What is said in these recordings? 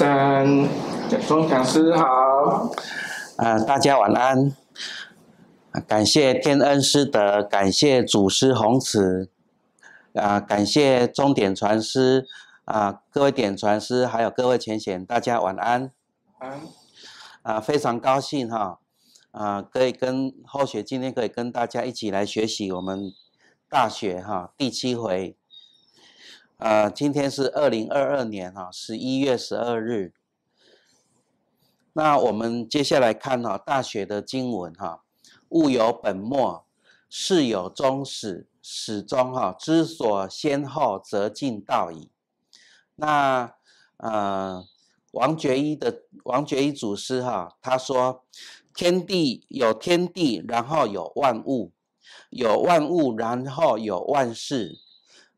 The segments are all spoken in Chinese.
三钟讲师好，啊，大家晚安，感谢天恩师德，感谢祖师弘慈，啊，感谢钟点传师，啊，各位点传师，还有各位前贤，大家晚安。晚安。啊，非常高兴哈，啊，可以跟后学今天可以跟大家一起来学习我们大学哈第七回。呃，今天是二零二二年哈十一月十二日。那我们接下来看哈大学的经文哈，物有本末，事有终始，始终哈知所先后，则近道矣。那呃王觉一的王觉一祖师哈，他说天地有天地，然后有万物，有万物然后有万事。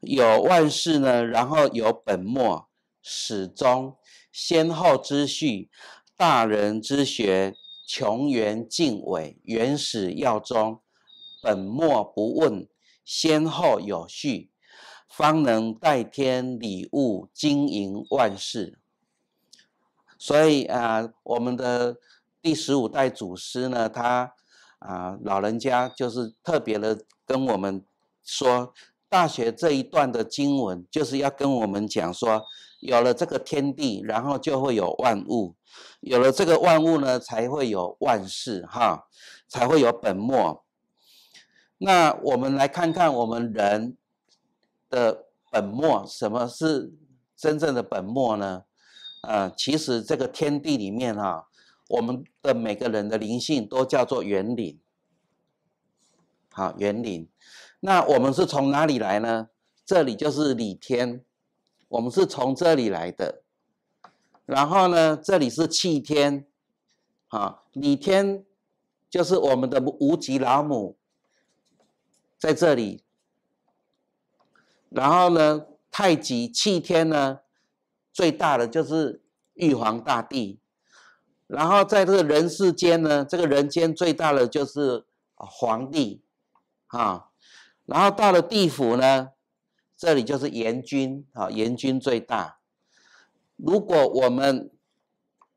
有万事呢，然后有本末始终先后之序，大人之学穷源尽尾，原始要终，本末不问，先后有序，方能代天理物经营万事。所以啊，我们的第十五代祖师呢，他啊老人家就是特别的跟我们说。大学这一段的经文就是要跟我们讲说，有了这个天地，然后就会有万物，有了这个万物呢，才会有万事哈，才会有本末。那我们来看看我们人的本末，什么是真正的本末呢？呃，其实这个天地里面哈，我们的每个人的灵性都叫做元灵，好，元灵。那我们是从哪里来呢？这里就是李天，我们是从这里来的。然后呢，这里是气天，啊，李天就是我们的无极老母在这里。然后呢，太极气天呢，最大的就是玉皇大帝。然后在这个人世间呢，这个人间最大的就是皇帝，啊。然后到了地府呢，这里就是阎君啊，阎君最大。如果我们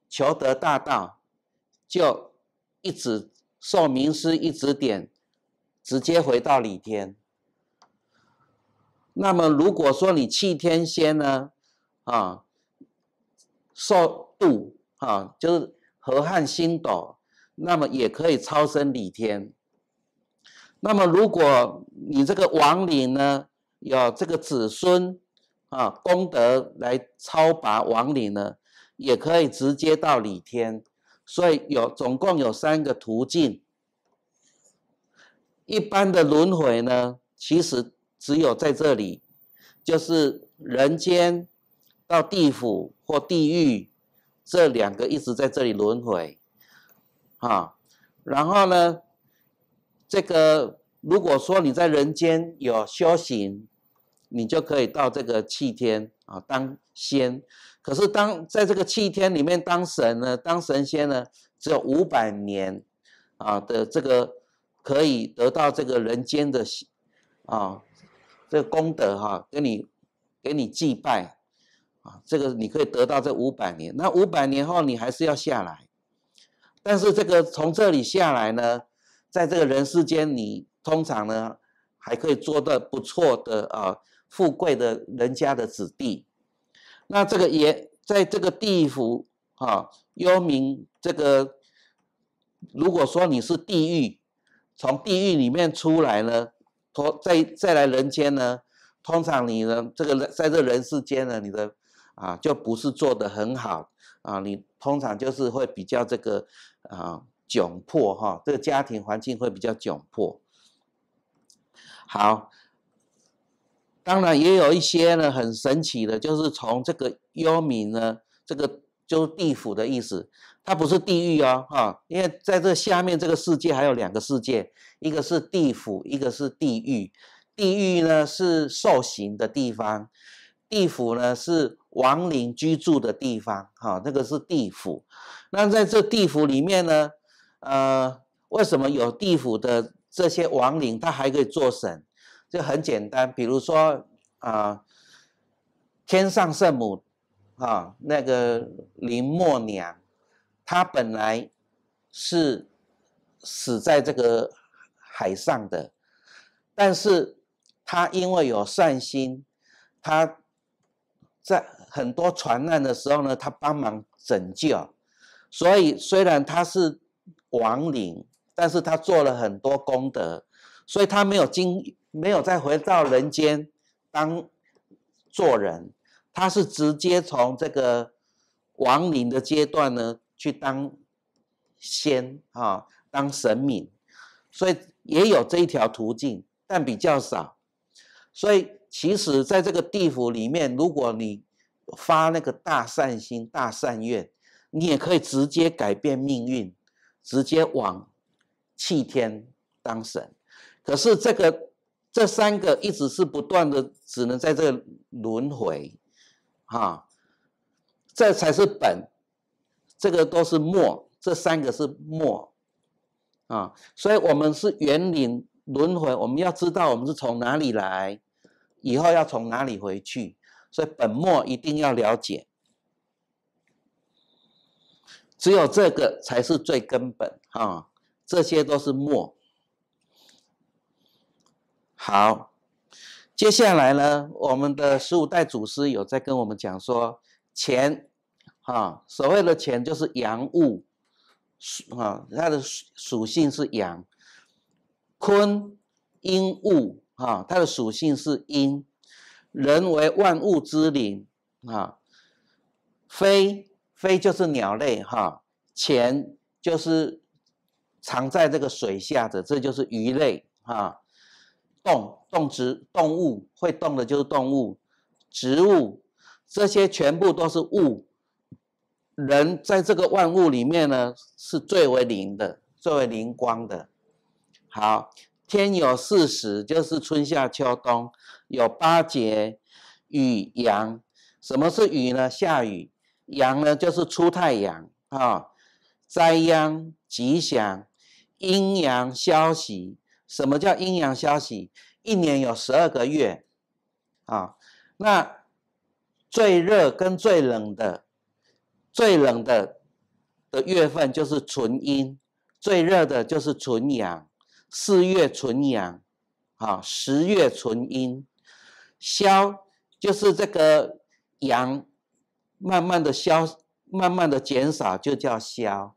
求得大道，就一直受名师一指点，直接回到李天。那么如果说你弃天仙呢，啊，受度啊，就是河汉星斗，那么也可以超生李天。那么，如果你这个亡灵呢，有这个子孙啊，功德来超拔亡灵呢，也可以直接到李天。所以有总共有三个途径。一般的轮回呢，其实只有在这里，就是人间到地府或地狱，这两个一直在这里轮回，啊，然后呢？这个如果说你在人间有修行，你就可以到这个气天啊当仙。可是当在这个气天里面当神呢，当神仙呢，只有五百年啊的这个可以得到这个人间的啊这个功德哈，给你给你祭拜啊，这个你可以得到这五百年。那五百年后你还是要下来，但是这个从这里下来呢？在这个人世间，你通常呢还可以做的不错的啊，富贵的人家的子弟。那这个也在这个地府啊，幽冥这个，如果说你是地狱，从地狱里面出来呢，通再再来人间呢，通常你呢这个人在这人世间呢，你的啊就不是做的很好啊，你通常就是会比较这个啊。窘迫哈，这个家庭环境会比较窘迫。好，当然也有一些呢，很神奇的，就是从这个幽冥呢，这个就是地府的意思，它不是地狱哦，哈，因为在这下面这个世界还有两个世界，一个是地府，一个是地狱。地狱呢是受刑的地方，地府呢是亡灵居住的地方，哈，那个是地府。那在这地府里面呢？呃，为什么有地府的这些亡灵，他还可以做神？就很简单，比如说啊，天上圣母啊，那个林默娘，她本来是死在这个海上的，但是她因为有善心，她在很多船难的时候呢，她帮忙拯救，所以虽然她是。亡灵，但是他做了很多功德，所以他没有经，没有再回到人间当做人，他是直接从这个亡灵的阶段呢去当仙啊，当神明，所以也有这一条途径，但比较少。所以其实，在这个地府里面，如果你发那个大善心、大善愿，你也可以直接改变命运。直接往气天当神，可是这个这三个一直是不断的，只能在这个轮回，哈，这才是本，这个都是末，这三个是末，啊，所以我们是圆领轮回，我们要知道我们是从哪里来，以后要从哪里回去，所以本末一定要了解。只有这个才是最根本啊！这些都是末。好，接下来呢，我们的十五代祖师有在跟我们讲说钱啊，所谓的钱就是阳物，啊，它的属性是阳；坤阴物啊，它的属性是阴。人为万物之灵啊，非。飞就是鸟类哈，潜就是藏在这个水下的，这就是鱼类哈。动动植动物会动的就是动物，植物这些全部都是物。人在这个万物里面呢，是最为灵的，最为灵光的。好，天有四时，就是春夏秋冬，有八节，雨阳。什么是雨呢？下雨。阳呢，就是出太阳啊，灾殃吉祥，阴阳消息。什么叫阴阳消息？一年有十二个月啊，那最热跟最冷的，最冷的的月份就是纯阴，最热的就是纯阳。四月纯阳，啊，十月纯阴。消就是这个阳。慢慢的消，慢慢的减少就叫消，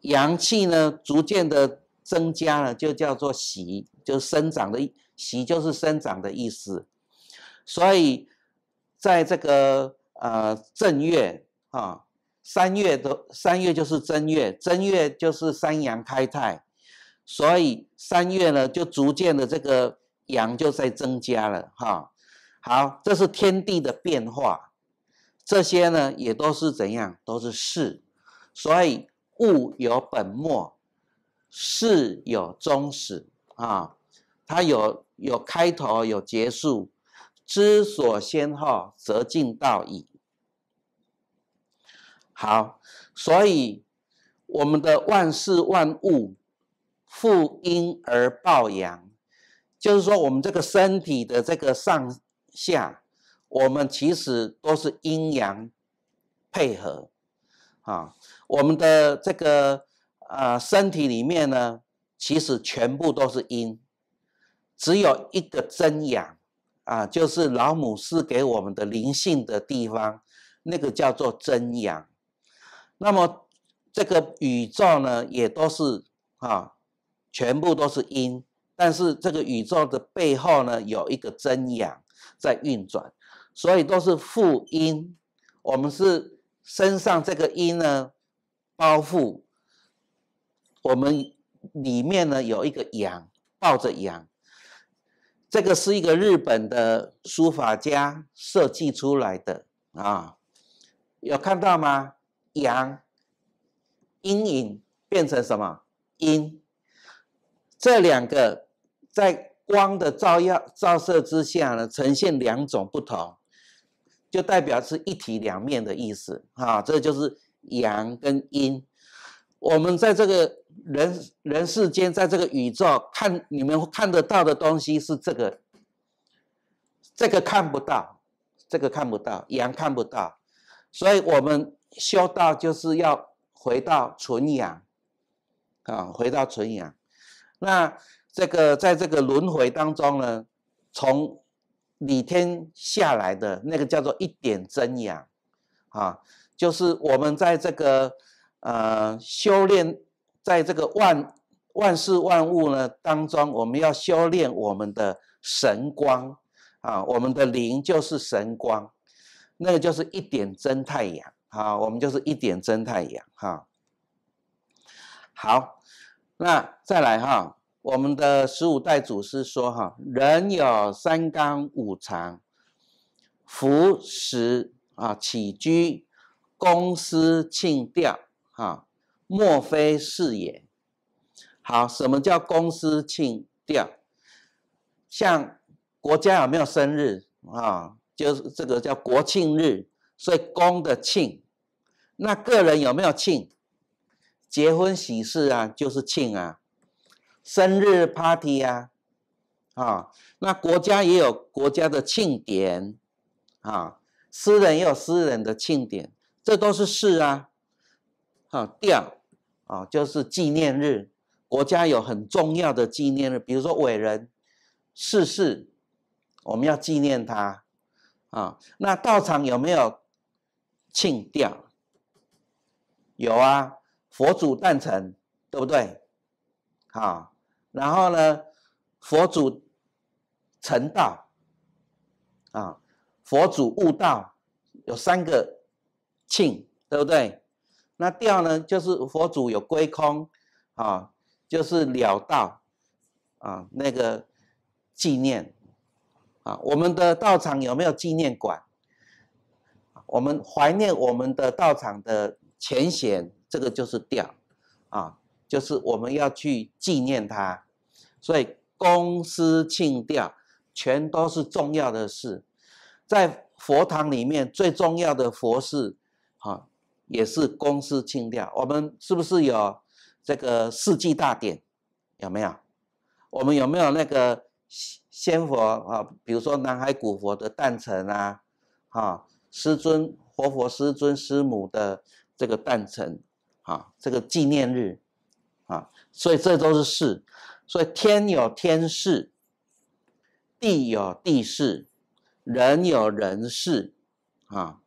阳气呢逐渐的增加了就叫做喜，就生长的喜就是生长的意思。所以在这个呃正月啊，三月的三月就是正月，正月就是三阳开泰，所以三月呢就逐渐的这个阳就在增加了哈。好，这是天地的变化。这些呢，也都是怎样？都是事，所以物有本末，事有终始啊。它有有开头，有结束，知所先后，则近道矣。好，所以我们的万事万物负阴而抱阳，就是说我们这个身体的这个上下。我们其实都是阴阳配合啊，我们的这个呃身体里面呢，其实全部都是阴，只有一个真阳啊，就是老母是给我们的灵性的地方，那个叫做真阳。那么这个宇宙呢，也都是啊，全部都是阴，但是这个宇宙的背后呢，有一个真阳在运转。所以都是负阴，我们是身上这个阴呢，包覆我们里面呢有一个阳，抱着阳，这个是一个日本的书法家设计出来的啊，有看到吗？阳，阴影变成什么阴？这两个在光的照耀照射之下呢，呈现两种不同。就代表是一体两面的意思啊，这就是阳跟阴。我们在这个人人世间，在这个宇宙看你们看得到的东西是这个，这个看不到，这个看不到，阳看不到，所以我们修道就是要回到纯阳啊，回到纯阳。那这个在这个轮回当中呢，从。李天下来的那个叫做一点真阳，啊，就是我们在这个呃修炼，在这个万万事万物呢当中，我们要修炼我们的神光啊，我们的灵就是神光，那个就是一点真太阳，啊，我们就是一点真太阳，哈，好，那再来哈。我们的十五代祖师说：“哈，人有三纲五常，服食啊，起居，公私庆吊，哈，莫非是也？好，什么叫公私庆吊？像国家有没有生日啊？就是这个叫国庆日，所以公的庆。那个人有没有庆？结婚喜事啊，就是庆啊。”生日 party 啊，啊，那国家也有国家的庆典啊，私人也有私人的庆典，这都是事啊。啊，调，啊，就是纪念日，国家有很重要的纪念日，比如说伟人逝世，我们要纪念他啊。那道场有没有庆吊？有啊，佛祖诞辰，对不对？啊。然后呢，佛祖成道啊，佛祖悟道，有三个庆，对不对？那调呢，就是佛祖有归空啊，就是了道啊，那个纪念啊，我们的道场有没有纪念馆？我们怀念我们的道场的前贤，这个就是调啊，就是我们要去纪念他。所以，公私庆调全都是重要的事。在佛堂里面，最重要的佛事，哈，也是公私庆调。我们是不是有这个世纪大典？有没有？我们有没有那个仙佛啊？比如说南海古佛的诞辰啊，哈，师尊活佛师尊师母的这个诞辰啊，这个纪念日啊，所以这都是事。所以天有天事，地有地事，人有人事，啊，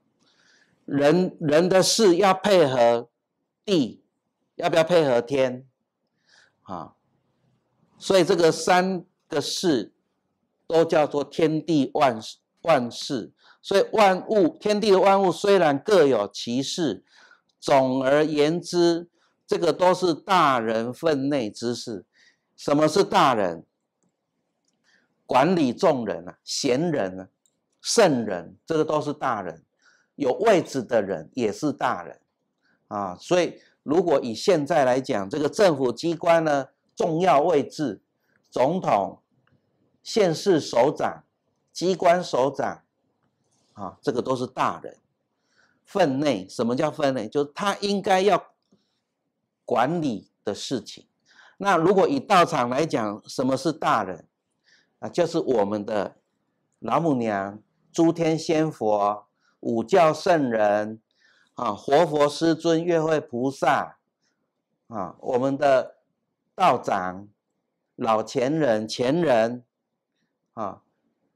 人人的事要配合地，要不要配合天？啊，所以这个三个事都叫做天地万万事。所以万物天地的万物虽然各有其事，总而言之，这个都是大人分内之事。什么是大人？管理众人啊，贤人啊，圣人，这个都是大人。有位置的人也是大人啊。所以，如果以现在来讲，这个政府机关呢，重要位置，总统、县市首长、机关首长，啊，这个都是大人分内。什么叫分内？就是他应该要管理的事情。那如果以道场来讲，什么是大人？啊，就是我们的老母娘、诸天仙佛、五教圣人，啊，活佛师尊、月慧菩萨，啊，我们的道长、老前人、前人，啊，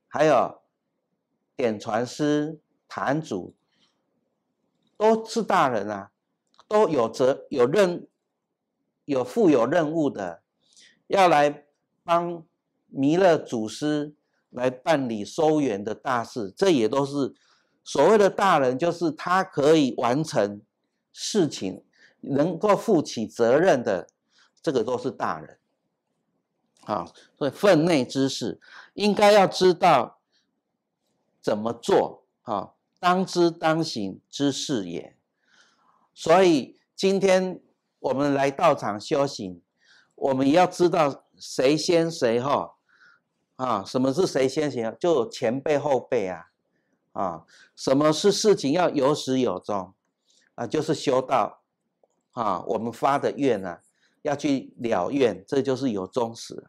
还有点传师、坛主，都是大人啊，都有责有任。有负有任务的，要来帮弥勒祖师来办理收援的大事，这也都是所谓的大人，就是他可以完成事情，能够负起责任的，这个都是大人。啊，所以分内之事应该要知道怎么做啊，当知当行之事也。所以今天。我们来道场修行，我们要知道谁先谁后，啊，什么是谁先行？就前辈后辈啊，啊，什么是事情要有始有终？啊，就是修道，啊，我们发的愿啊，要去了愿，这就是有终始。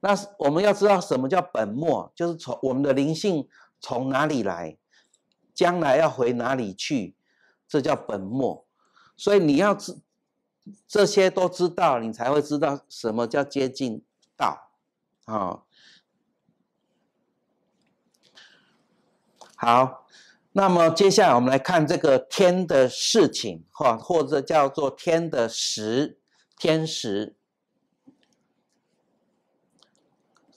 那我们要知道什么叫本末，就是从我们的灵性从哪里来，将来要回哪里去，这叫本末。所以你要知。这些都知道，你才会知道什么叫接近道，哦。好，那么接下来我们来看这个天的事情哈，或者叫做天的时天时。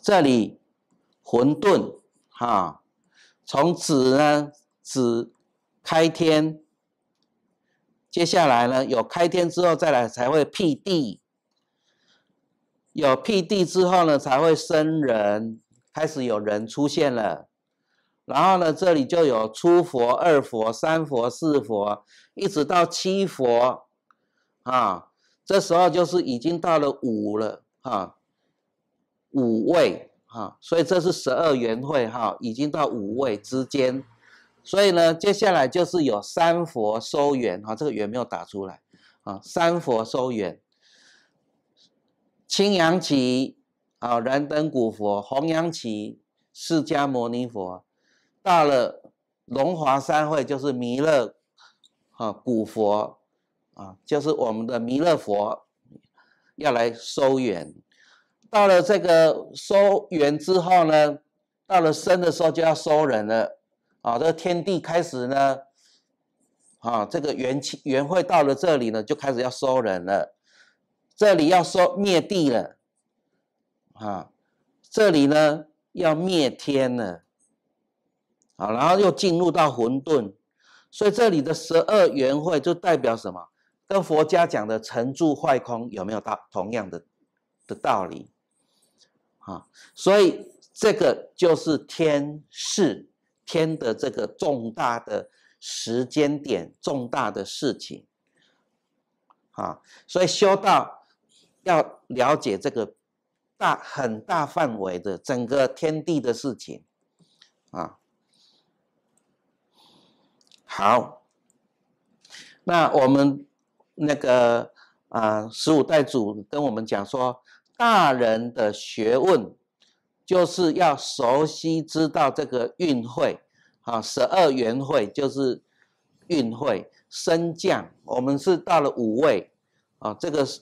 这里混沌哈，从子呢，指开天。接下来呢，有开天之后再来才会辟地，有辟地之后呢才会生人，开始有人出现了，然后呢，这里就有初佛、二佛、三佛、四佛，一直到七佛，啊，这时候就是已经到了五了，哈，五位，哈，所以这是十二元会哈，已经到五位之间。所以呢，接下来就是有三佛收圆，啊，这个圆没有打出来，啊，三佛收圆，青阳旗啊，燃灯古佛，红阳旗，释迦牟尼佛，到了龙华三会就是弥勒，啊，古佛，啊，就是我们的弥勒佛要来收圆，到了这个收圆之后呢，到了生的时候就要收人了。好，这个天地开始呢，啊，这个元气元会到了这里呢，就开始要收人了，这里要收灭地了，啊，这里呢要灭天了，啊，然后又进入到混沌，所以这里的十二元会就代表什么？跟佛家讲的成住坏空有没有大同样的的道理？啊，所以这个就是天世。天的这个重大的时间点，重大的事情，啊，所以修道要了解这个大很大范围的整个天地的事情，啊，好，那我们那个啊，十五代祖跟我们讲说，大人的学问。就是要熟悉知道这个运会，啊，十二元会就是运会升降。我们是到了五位，啊，这个是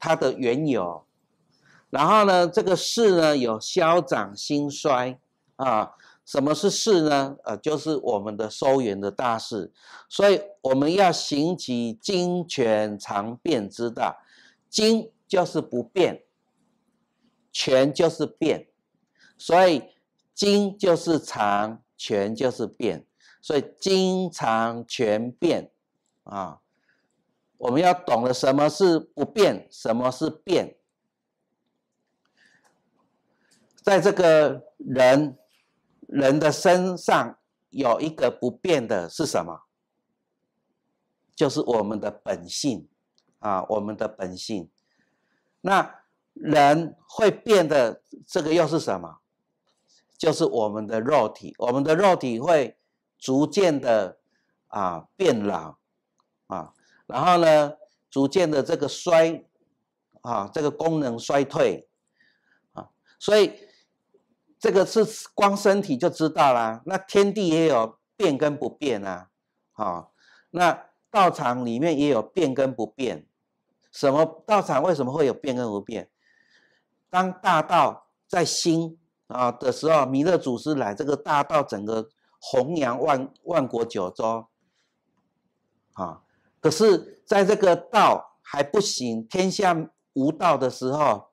它的缘由。然后呢，这个势呢有消长兴衰，啊，什么是势呢？呃，就是我们的收元的大事，所以我们要行其精全常变之道，精就是不变。全就是变，所以经就是常，全就是变，所以经常全变，啊，我们要懂得什么是不变，什么是变。在这个人人的身上有一个不变的是什么？就是我们的本性，啊，我们的本性，那。人会变得，这个又是什么？就是我们的肉体，我们的肉体会逐渐的啊变老啊，然后呢，逐渐的这个衰啊，这个功能衰退啊，所以这个是光身体就知道啦。那天地也有变更不变啊，好，那道场里面也有变更不变，什么道场为什么会有变更不变？当大道在兴啊的时候，弥勒祖师来这个大道，整个弘扬万万国九州，啊！可是，在这个道还不行，天下无道的时候，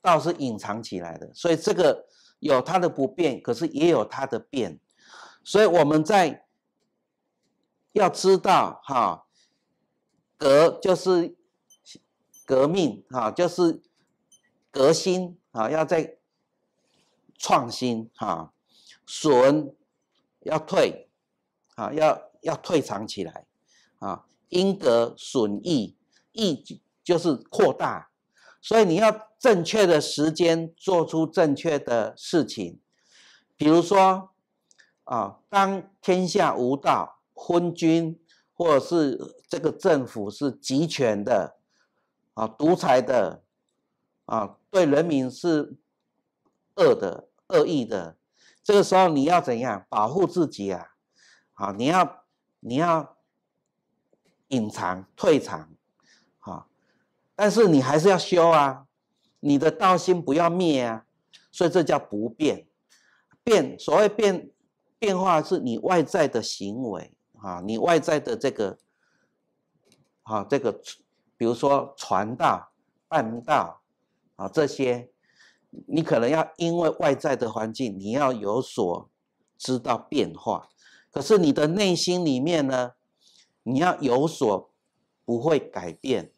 道是隐藏起来的。所以这个有它的不变，可是也有它的变。所以我们在要知道，哈，革就是革命，哈，就是。革新啊，要在创新啊，损要退啊，要要退藏起来啊，因得损益，益就是扩大，所以你要正确的时间做出正确的事情，比如说啊，当天下无道，昏君或是这个政府是集权的啊，独裁的啊。对人民是恶的、恶意的，这个时候你要怎样保护自己啊？啊，你要你要隐藏、退藏啊！但是你还是要修啊，你的道心不要灭啊。所以这叫不变。变，所谓变变化，是你外在的行为啊，你外在的这个啊，这个比如说传道、办道。啊，这些你可能要因为外在的环境，你要有所知道变化。可是你的内心里面呢，你要有所不会改变。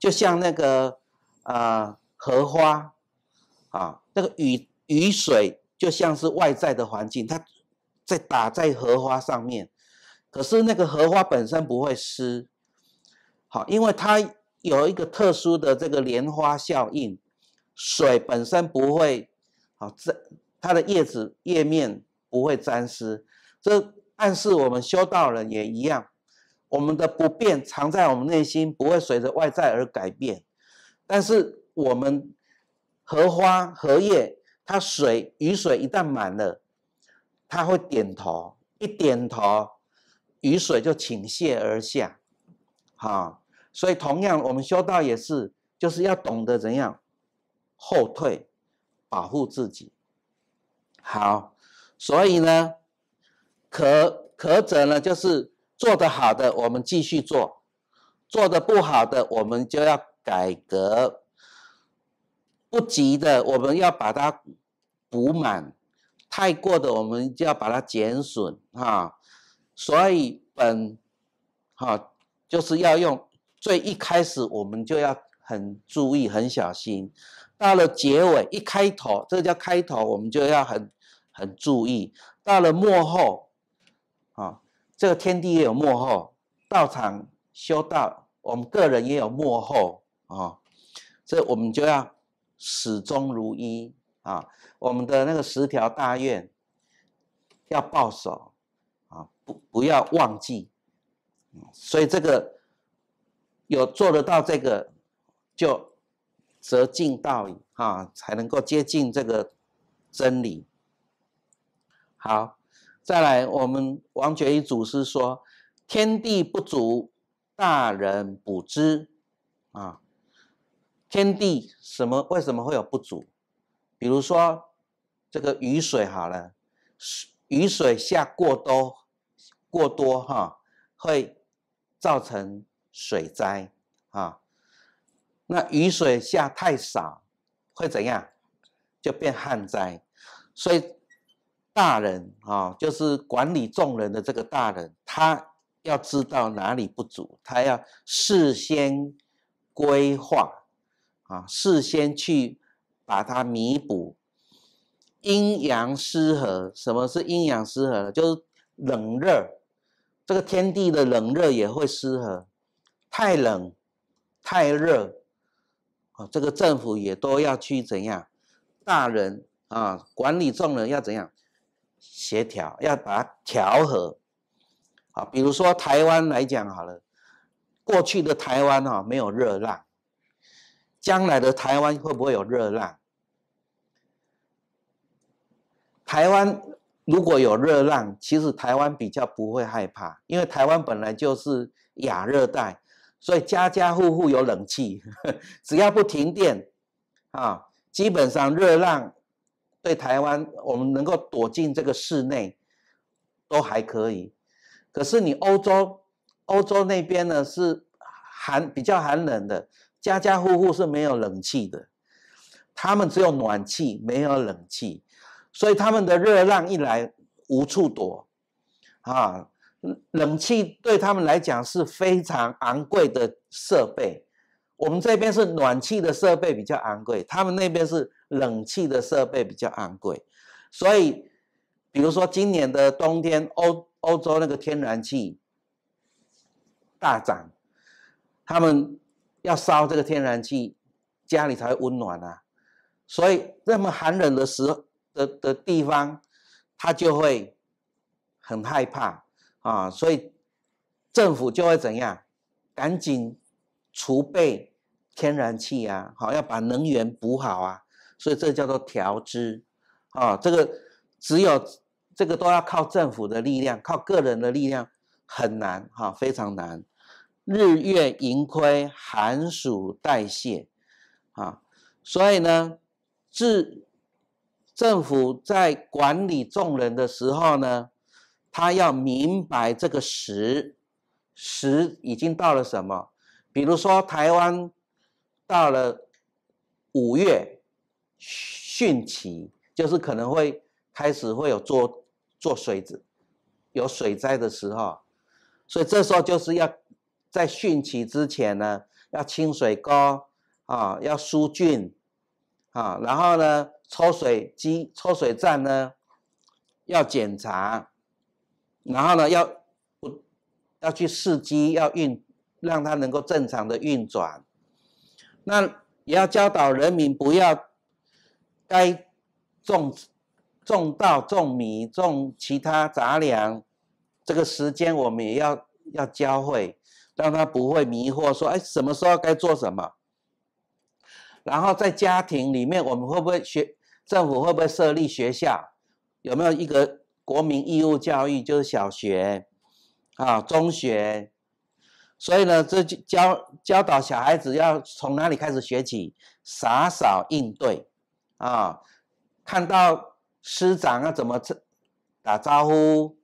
就像那个啊，荷花啊，那个雨雨水就像是外在的环境，它在打在荷花上面，可是那个荷花本身不会湿。好，因为它有一个特殊的这个莲花效应。水本身不会好沾，它的叶子叶面不会沾湿，这暗示我们修道人也一样，我们的不变藏在我们内心，不会随着外在而改变。但是我们荷花荷叶，它水雨水一旦满了，它会点头，一点头，雨水就倾泻而下，好，所以同样我们修道也是，就是要懂得怎样。后退，保护自己。好，所以呢，可可者呢，就是做的好的，我们继续做；做的不好的，我们就要改革。不急的，我们要把它补满；太过的，我们就要把它减损。哈，所以本哈就是要用最一开始，我们就要很注意、很小心。到了结尾一开头，这个叫开头，我们就要很很注意。到了幕后，啊，这个天地也有幕后，道场修道，我们个人也有幕后啊，这我们就要始终如一啊。我们的那个十条大愿要报守啊，不不要忘记。所以这个有做得到这个就。则近道矣，啊，才能够接近这个真理。好，再来，我们王觉一祖师说：“天地不足，大人补之。”啊，天地什么？为什么会有不足？比如说这个雨水，好了，雨水下过多，过多哈，会造成水灾，啊。”那雨水下太少，会怎样？就变旱灾。所以大人啊，就是管理众人的这个大人，他要知道哪里不足，他要事先规划啊，事先去把它弥补。阴阳失和，什么是阴阳失和就是冷热，这个天地的冷热也会失和，太冷，太热。啊，这个政府也都要去怎样？大人啊，管理众人要怎样协调？要把它调和。好，比如说台湾来讲好了，过去的台湾哈没有热浪，将来的台湾会不会有热浪？台湾如果有热浪，其实台湾比较不会害怕，因为台湾本来就是亚热带。所以家家户户有冷气，只要不停电，啊，基本上热浪对台湾，我们能够躲进这个室内都还可以。可是你欧洲，欧洲那边呢是寒比较寒冷的，家家户户是没有冷气的，他们只有暖气没有冷气，所以他们的热浪一来无处躲，啊。冷气对他们来讲是非常昂贵的设备，我们这边是暖气的设备比较昂贵，他们那边是冷气的设备比较昂贵，所以，比如说今年的冬天，欧欧洲那个天然气大涨，他们要烧这个天然气，家里才会温暖啊，所以那么寒冷的时的的地方，他就会很害怕。啊，所以政府就会怎样？赶紧储备天然气啊，好要把能源补好啊。所以这叫做调支啊。这个只有这个都要靠政府的力量，靠个人的力量很难哈，非常难。日月盈亏，寒暑代谢啊。所以呢，治政府在管理众人的时候呢？他要明白这个时，时已经到了什么？比如说台湾到了五月汛期，就是可能会开始会有做做水子，有水灾的时候，所以这时候就是要在汛期之前呢，要清水沟啊，要疏浚啊，然后呢，抽水机、抽水站呢要检查。然后呢，要要去试机，要运，让它能够正常的运转。那也要教导人民不要该种种稻、种米、种其他杂粮，这个时间我们也要要教会，让他不会迷惑，说哎什么时候该做什么。然后在家庭里面，我们会不会学？政府会不会设立学校？有没有一个？国民义务教育就是小学，啊，中学，所以呢，这教教导小孩子要从哪里开始学起，洒扫应对，啊，看到师长要怎么打招呼，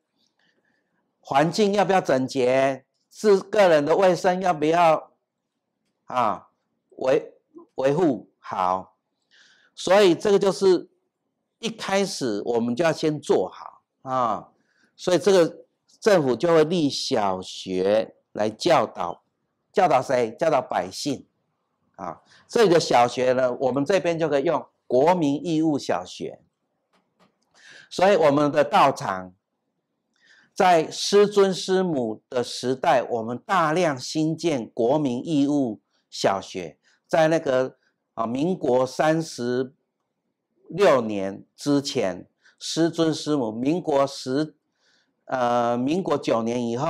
环境要不要整洁，是个人的卫生要不要，啊，维维护好，所以这个就是一开始我们就要先做好。啊，所以这个政府就会立小学来教导，教导谁？教导百姓。啊，这个小学呢，我们这边就可以用国民义务小学。所以我们的道场，在师尊师母的时代，我们大量新建国民义务小学，在那个啊民国三十六年之前。师尊师母，民国十，呃，民国九年以后，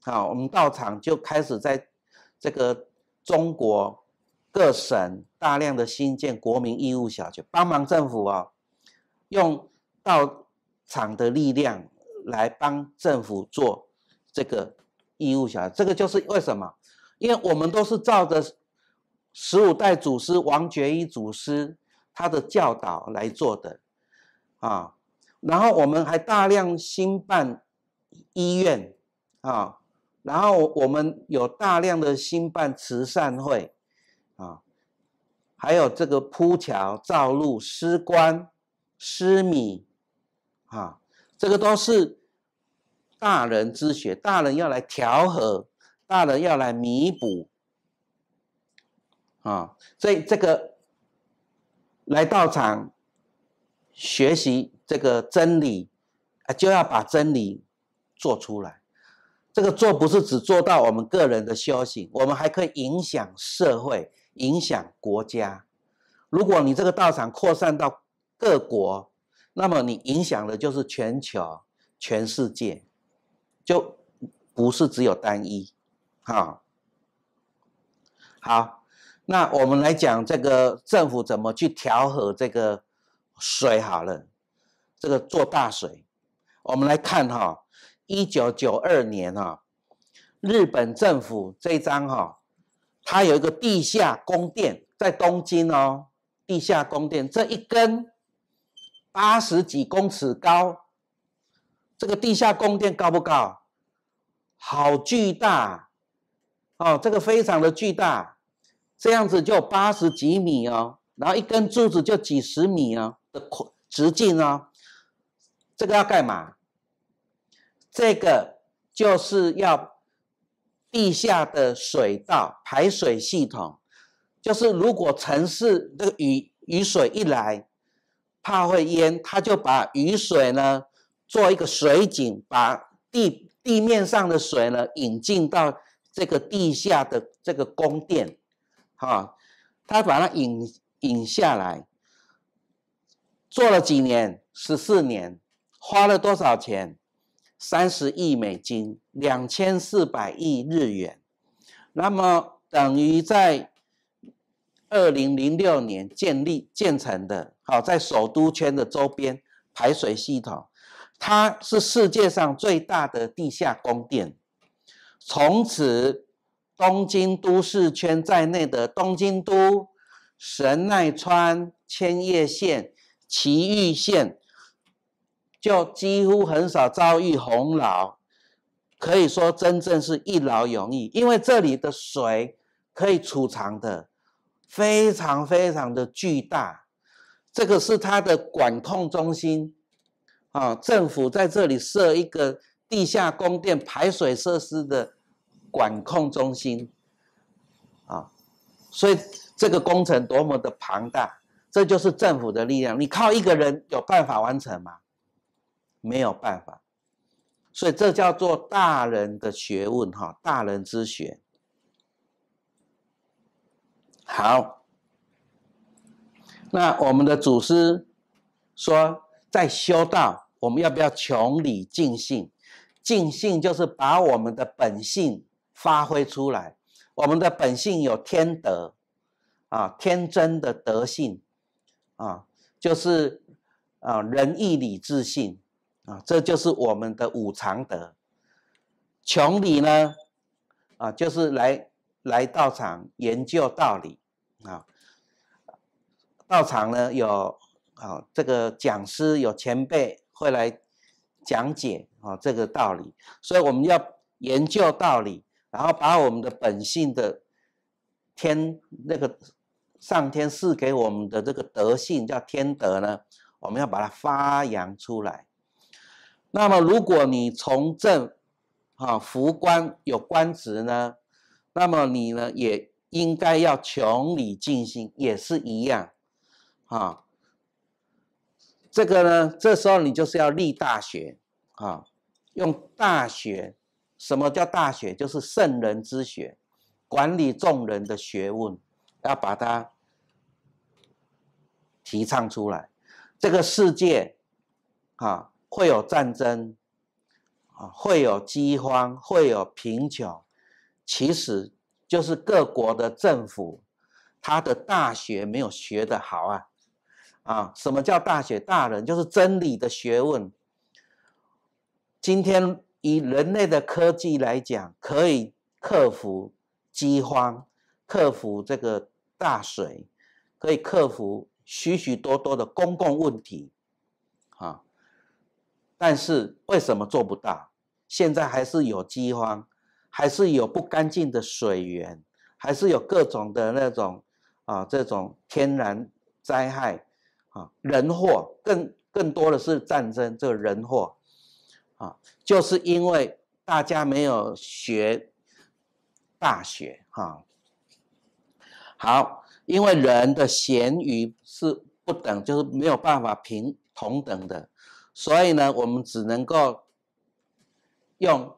好，我们道场就开始在这个中国各省大量的新建国民义务小学，帮忙政府哦，用道场的力量来帮政府做这个义务小学。这个就是为什么？因为我们都是照着十五代祖师王觉一祖师他的教导来做的。啊，然后我们还大量兴办医院，啊，然后我们有大量的兴办慈善会，啊，还有这个铺桥造路施棺施米，啊，这个都是大人之学，大人要来调和，大人要来弥补，啊，所以这个来到场。学习这个真理啊，就要把真理做出来。这个做不是只做到我们个人的修行，我们还可以影响社会、影响国家。如果你这个道场扩散到各国，那么你影响的就是全球、全世界，就不是只有单一。好，好，那我们来讲这个政府怎么去调和这个。水好了，这个做大水。我们来看哈，一九九二年哈，日本政府这张哈，它有一个地下宫殿在东京哦。地下宫殿这一根八十几公尺高，这个地下宫殿高不高？好巨大哦，这个非常的巨大，这样子就八十几米哦，然后一根柱子就几十米哦。直径呢？这个要干嘛？这个就是要地下的水道排水系统，就是如果城市这个雨雨水一来，怕会淹，他就把雨水呢做一个水井，把地地面上的水呢引进到这个地下的这个宫殿，哈，他把它引引下来。做了几年？十四年，花了多少钱？三十亿美金，两千四百亿日元。那么，等于在二零零六年建立建成的，好，在首都圈的周边排水系统，它是世界上最大的地下宫殿。从此，东京都市圈在内的东京都、神奈川、千叶县。奇玉县就几乎很少遭遇洪涝，可以说真正是一劳永逸，因为这里的水可以储藏的非常非常的巨大。这个是它的管控中心啊，政府在这里设一个地下宫殿排水设施的管控中心啊，所以这个工程多么的庞大。这就是政府的力量。你靠一个人有办法完成吗？没有办法。所以这叫做大人的学问，哈，大人之学。好，那我们的祖师说，在修道，我们要不要穷理尽性？尽性就是把我们的本性发挥出来。我们的本性有天德啊，天真的德性。啊，就是啊，仁义礼智信啊，这就是我们的五常德。穷理呢，啊，就是来来到场研究道理啊。到场呢有啊这个讲师有前辈会来讲解啊这个道理，所以我们要研究道理，然后把我们的本性的天那个。上天赐给我们的这个德性叫天德呢，我们要把它发扬出来。那么，如果你从政，啊，服官有官职呢，那么你呢也应该要穷理尽心，也是一样，啊，这个呢，这时候你就是要立大学，啊，用大学，什么叫大学？就是圣人之学，管理众人的学问。要把它提倡出来。这个世界，啊，会有战争，啊，会有饥荒，会有贫穷。其实，就是各国的政府，他的大学没有学的好啊。啊，什么叫大学？大人就是真理的学问。今天以人类的科技来讲，可以克服饥荒，克服这个。大水可以克服许许多多的公共问题，啊，但是为什么做不到？现在还是有饥荒，还是有不干净的水源，还是有各种的那种啊，这种天然灾害啊，人祸更更多的是战争，这个人祸啊，就是因为大家没有学大学，哈。好，因为人的咸鱼是不等，就是没有办法平同等的，所以呢，我们只能够用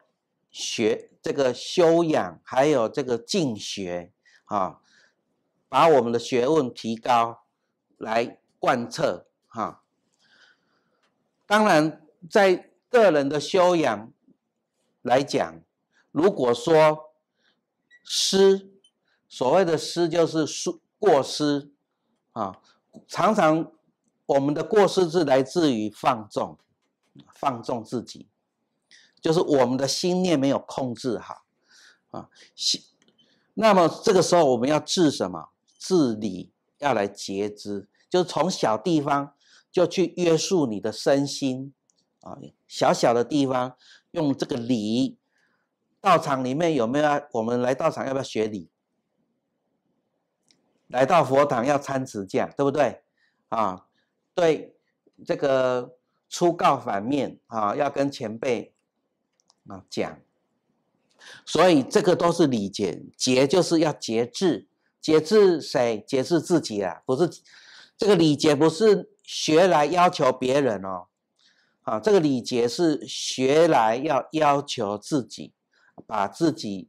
学这个修养，还有这个进学啊，把我们的学问提高，来贯彻哈。当然，在个人的修养来讲，如果说师。所谓的失就是失过失，啊，常常我们的过失是来自于放纵，放纵自己，就是我们的心念没有控制好，啊，心，那么这个时候我们要治什么？治理要来节制，就是从小地方就去约束你的身心，啊，小小的地方用这个理。道场里面有没有？我们来道场要不要学理？来到佛堂要参持字对不对？啊，对，这个初告反面啊，要跟前辈啊讲，所以这个都是礼节，节就是要节制，节制谁？节制自己啊，不是这个礼节不是学来要求别人哦，啊，这个礼节是学来要要求自己，把自己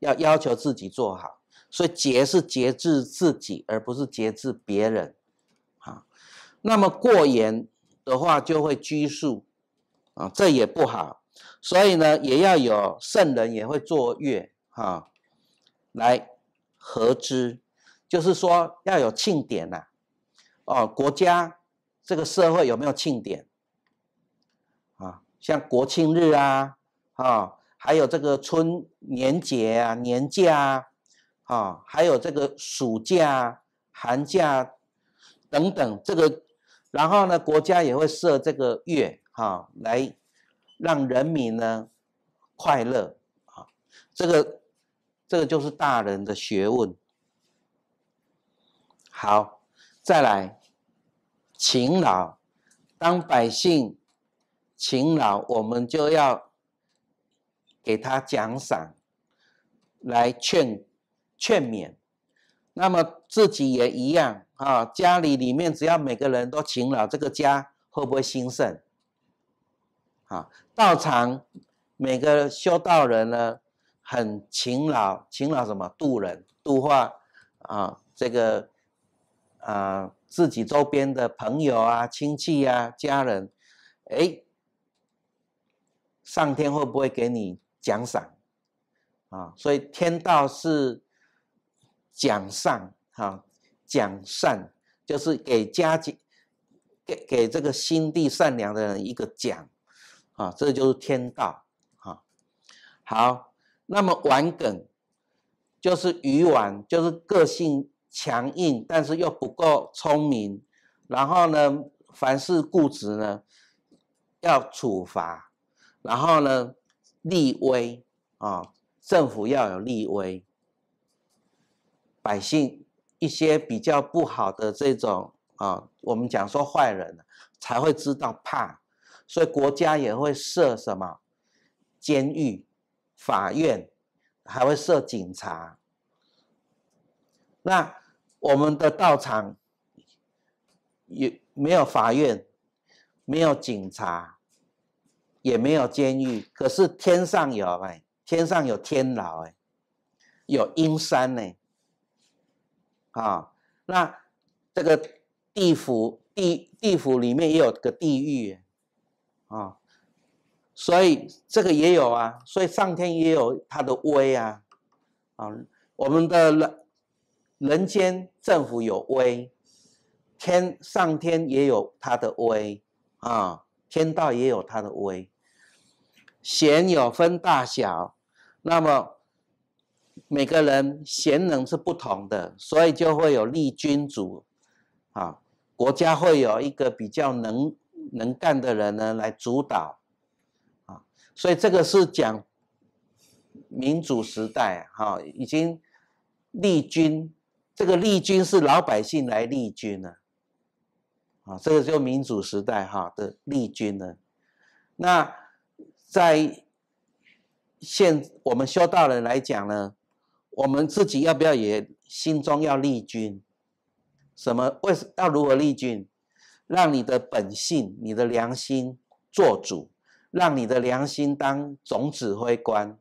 要要求自己做好。所以节是节制自己，而不是节制别人，啊，那么过严的话就会拘束，啊，这也不好。所以呢，也要有圣人也会作乐，哈，来合之，就是说要有庆典呐，哦，国家这个社会有没有庆典？啊，像国庆日啊，啊，还有这个春年节啊，年假啊。啊，还有这个暑假、寒假等等，这个，然后呢，国家也会设这个月，哈，来让人民呢快乐啊。这个，这个就是大人的学问。好，再来，勤劳，当百姓勤劳，我们就要给他奖赏，来劝。劝勉，那么自己也一样啊。家里里面只要每个人都勤劳，这个家会不会兴盛？啊，道场每个修道人呢，很勤劳，勤劳什么？度人、度化啊，这个啊，自己周边的朋友啊、亲戚啊、家人，哎，上天会不会给你奖赏？啊，所以天道是。奖善哈，奖善就是给家境、给给这个心地善良的人一个奖啊，这就是天道哈。好，那么玩梗就是愚顽，就是个性强硬，但是又不够聪明，然后呢，凡事固执呢，要处罚，然后呢，立威啊，政府要有立威。百姓一些比较不好的这种啊，我们讲说坏人才会知道怕，所以国家也会设什么监狱、法院，还会设警察。那我们的道场也没有法院，没有警察，也没有监狱，可是天上有哎，天上有天牢哎，有阴山呢。啊，那这个地府地地府里面也有个地狱啊，所以这个也有啊，所以上天也有他的威啊，啊，我们的人人间政府有威，天上天也有他的威啊，天道也有他的威，贤有分大小，那么。每个人贤能是不同的，所以就会有立君主，啊，国家会有一个比较能能干的人呢来主导，啊，所以这个是讲民主时代，哈，已经立君，这个立君是老百姓来立君呢，啊，这个就民主时代哈的立君了。那在现我们修道人来讲呢？我们自己要不要也心中要立军？什么为要如何立军？让你的本性、你的良心做主，让你的良心当总指挥官，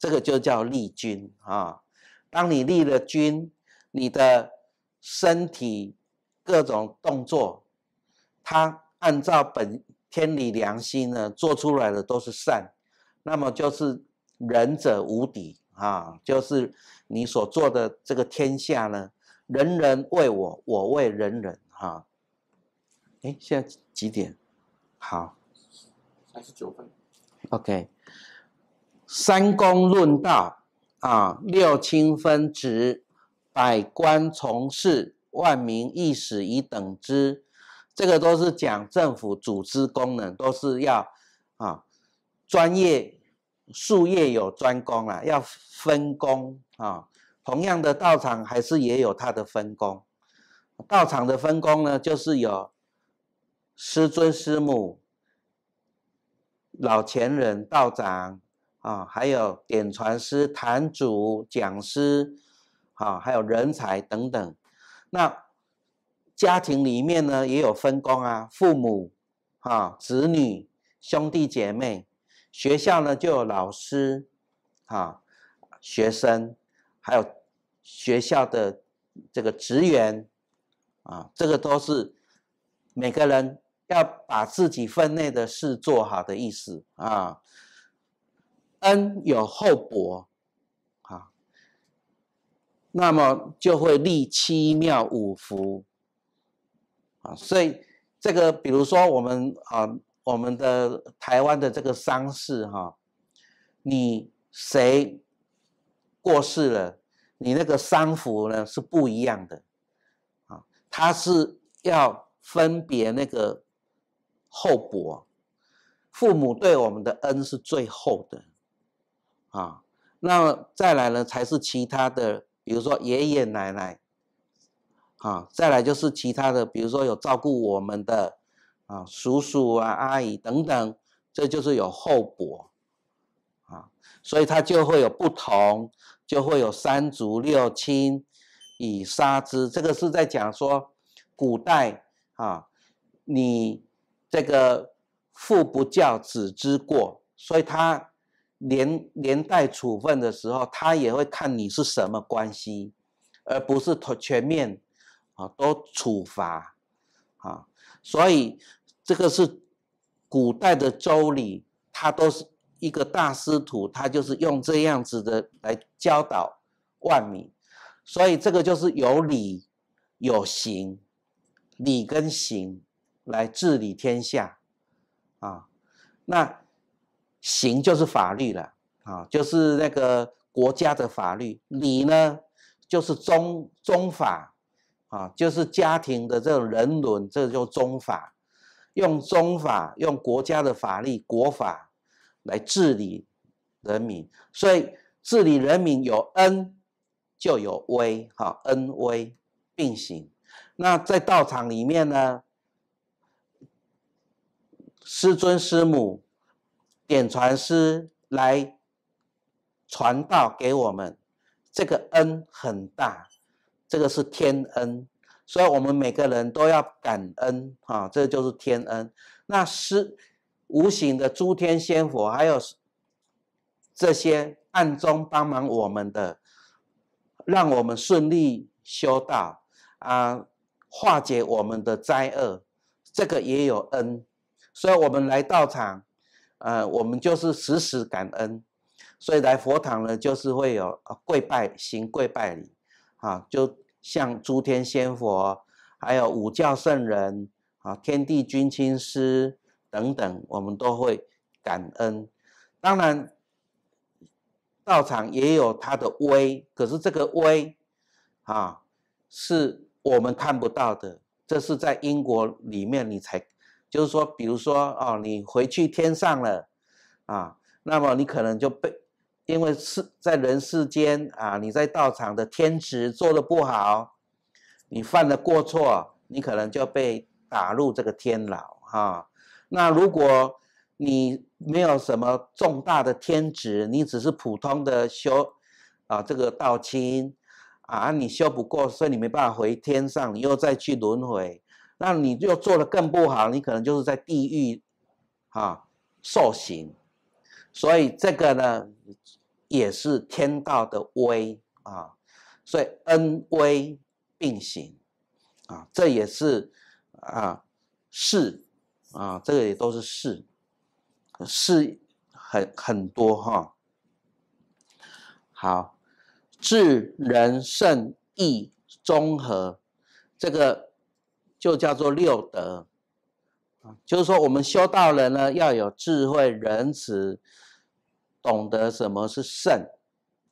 这个就叫立军啊！当你立了军，你的身体各种动作，他按照本天理良心呢做出来的都是善，那么就是仁者无敌。啊，就是你所做的这个天下呢，人人为我，我为人人。哈，哎，现在几点？好，三十九分。OK，三公论道啊，六亲分职，百官从事，万民一死以等之。这个都是讲政府组织功能，都是要啊专业。术业有专攻啊，要分工啊。同样的道场还是也有它的分工。道场的分工呢，就是有师尊、师母、老前人、道长啊，还有点传师、坛主、讲师啊，还有人才等等。那家庭里面呢，也有分工啊，父母啊，子女、兄弟姐妹。学校呢，就有老师，哈，学生，还有学校的这个职员，啊，这个都是每个人要把自己分内的事做好的意思啊。恩有厚薄，啊，那么就会立七庙五福，啊，所以这个比如说我们啊。我们的台湾的这个丧事哈，你谁过世了，你那个丧服呢是不一样的啊，它是要分别那个厚薄，父母对我们的恩是最厚的啊，那再来呢才是其他的，比如说爷爷奶奶，啊，再来就是其他的，比如说有照顾我们的。啊，叔叔啊，阿姨等等，这就是有厚薄啊，所以他就会有不同，就会有三族六亲以杀之。这个是在讲说，古代啊，你这个父不教子之过，所以他连连带处分的时候，他也会看你是什么关系，而不是全全面啊都处罚啊，所以。这个是古代的周礼，他都是一个大师徒，他就是用这样子的来教导万民，所以这个就是有礼有刑，礼跟刑来治理天下啊。那刑就是法律了啊，就是那个国家的法律，礼呢就是宗宗法啊，就是家庭的这种人伦，这就中法。用中法，用国家的法律、国法来治理人民，所以治理人民有恩就有威，哈，恩威并行。那在道场里面呢，师尊、师母、点传师来传道给我们，这个恩很大，这个是天恩。所以我们每个人都要感恩啊，这就是天恩。那是无形的诸天仙佛，还有这些暗中帮忙我们的，让我们顺利修道啊，化解我们的灾厄，这个也有恩。所以我们来到场，呃，我们就是时时感恩。所以来佛堂呢，就是会有跪拜，行跪拜礼啊，就。像诸天仙佛，还有五教圣人啊，天地君亲师等等，我们都会感恩。当然，道场也有它的威，可是这个威啊，是我们看不到的。这是在因果里面，你才就是说，比如说哦，你回去天上了啊，那么你可能就被。因为是在人世间啊，你在道场的天职做的不好，你犯了过错，你可能就被打入这个天牢哈。那如果你没有什么重大的天职，你只是普通的修啊，这个道亲啊，你修不过，所以你没办法回天上，你又再去轮回，那你又做的更不好，你可能就是在地狱啊受刑。所以这个呢。也是天道的威啊，所以恩威并行啊，这也是啊是啊，这个也都是是是很很多哈。好，智仁圣义综合，这个就叫做六德就是说我们修道人呢要有智慧、仁慈。懂得什么是圣，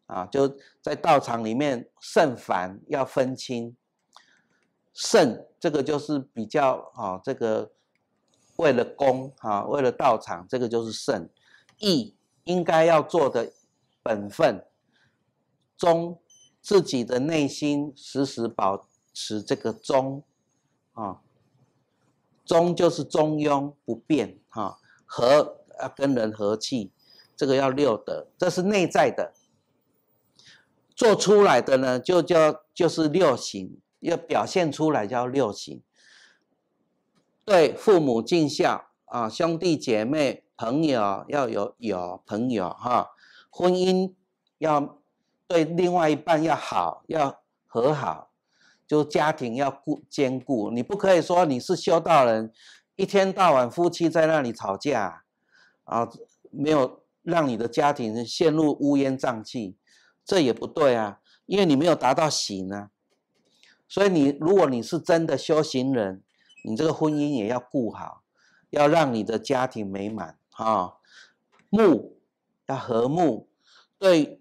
啊，就在道场里面，圣凡要分清。圣这个就是比较啊，这个为了公啊，为了道场，这个就是圣义应该要做的本分。忠自己的内心时时保持这个忠啊，忠就是中庸不变哈，和啊跟人和气。这个要六德，这是内在的；做出来的呢，就叫就是六行，要表现出来叫六行。对父母尽孝啊，兄弟姐妹、朋友要有有朋友哈，婚姻要对另外一半要好，要和好，就家庭要顾兼顾。你不可以说你是修道人，一天到晚夫妻在那里吵架啊，没有。让你的家庭陷入乌烟瘴气，这也不对啊，因为你没有达到喜啊。所以你如果你是真的修行人，你这个婚姻也要顾好，要让你的家庭美满啊，睦要和睦，对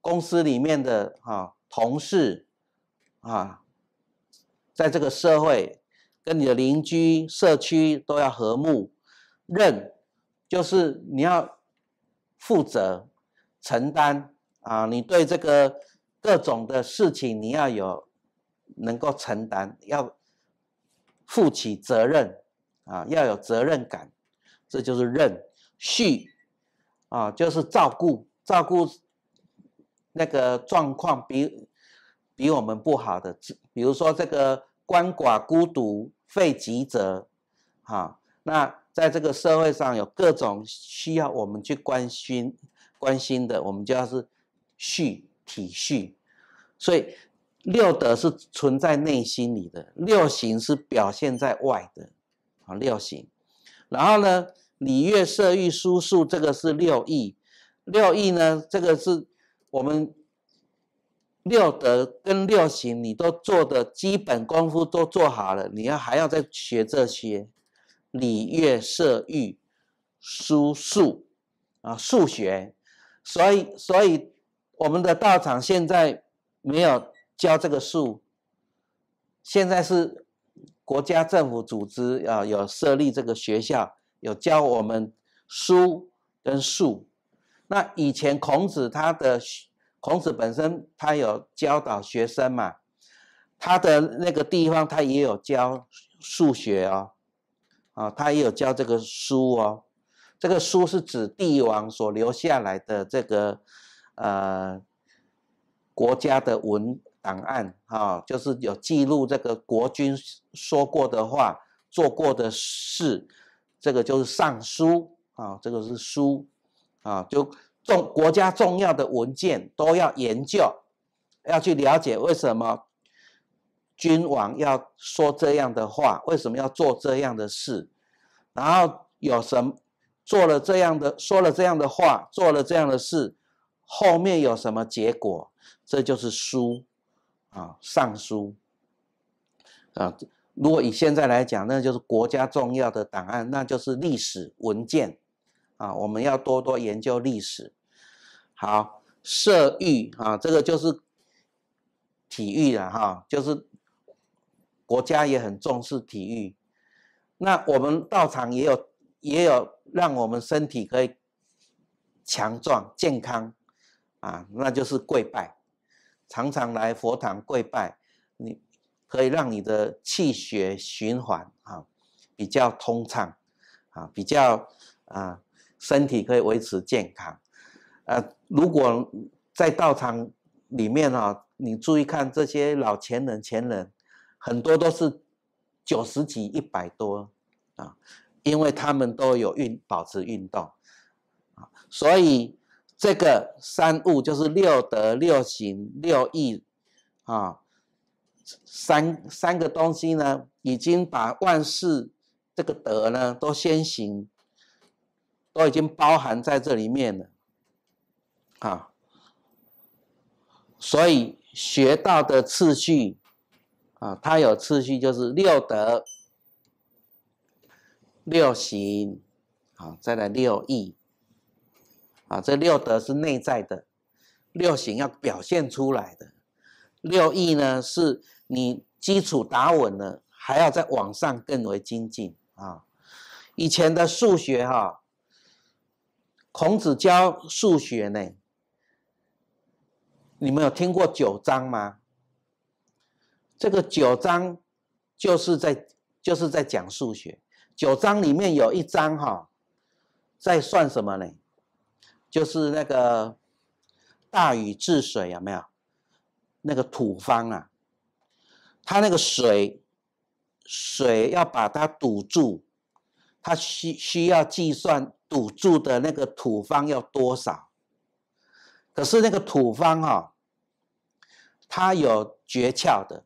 公司里面的啊同事啊，在这个社会跟你的邻居社区都要和睦。任就是你要。负责、承担啊！你对这个各种的事情，你要有能够承担，要负起责任啊！要有责任感，这就是任续啊，就是照顾照顾那个状况比比我们不好的，比如说这个鳏寡孤独废疾者，哈，那。在这个社会上有各种需要我们去关心关心的，我们就要是恤体恤。所以六德是存在内心里的，六行是表现在外的啊六行。然后呢，礼乐射御书数这个是六艺，六艺呢这个是我们六德跟六行你都做的基本功夫都做好了，你要还要再学这些。礼乐射御书数啊，数学，所以所以我们的道场现在没有教这个数，现在是国家政府组织啊，有设立这个学校，有教我们书跟数。那以前孔子他的孔子本身他有教导学生嘛，他的那个地方他也有教数学哦。啊，他也有教这个书哦。这个书是指帝王所留下来的这个呃国家的文档案啊，就是有记录这个国君说过的话、做过的事。这个就是上书啊，这个是书啊，就重国家重要的文件都要研究，要去了解为什么。君王要说这样的话，为什么要做这样的事？然后有什么做了这样的说了这样的话，做了这样的事，后面有什么结果？这就是书啊，尚书啊。如果以现在来讲，那就是国家重要的档案，那就是历史文件啊。我们要多多研究历史。好，射御啊，这个就是体育了哈，就是。国家也很重视体育，那我们道场也有也有让我们身体可以强壮健康啊，那就是跪拜，常常来佛堂跪拜，你可以让你的气血循环啊比较通畅啊比较啊身体可以维持健康。呃，如果在道场里面啊，你注意看这些老前人前人。很多都是九十几、一百多啊，因为他们都有运保持运动啊，所以这个三物就是六德、六行、六义啊，三三个东西呢，已经把万事这个德呢都先行，都已经包含在这里面了啊，所以学到的次序。啊，它有次序，就是六德、六行，啊，再来六艺。啊，这六德是内在的，六行要表现出来的，六艺呢是你基础打稳了，还要再往上更为精进啊。以前的数学哈，孔子教数学呢，你们有听过九章吗？这个九章，就是在就是在讲数学。九章里面有一章哈，在算什么呢？就是那个大禹治水有没有？那个土方啊，他那个水水要把它堵住，他需需要计算堵住的那个土方要多少。可是那个土方哈，它有诀窍的。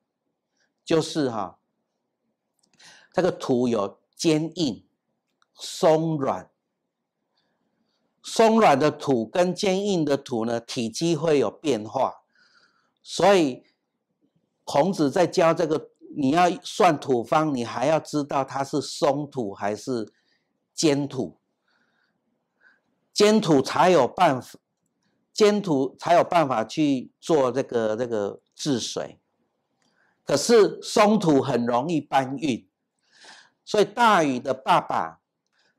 就是哈，这个土有坚硬、松软。松软的土跟坚硬的土呢，体积会有变化。所以，孔子在教这个，你要算土方，你还要知道它是松土还是坚土。坚土才有办法，坚土才有办法去做这个这个治水。可是松土很容易搬运，所以大禹的爸爸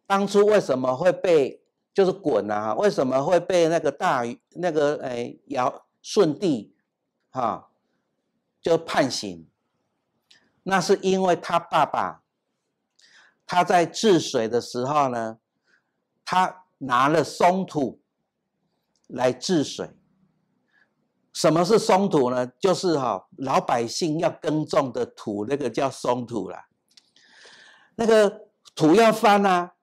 当初为什么会被就是滚啊？为什么会被那个大禹那个哎尧舜帝哈就判刑？那是因为他爸爸他在治水的时候呢，他拿了松土来治水。什么是松土呢？就是哈老百姓要耕种的土，那个叫松土啦。那个土要翻啊，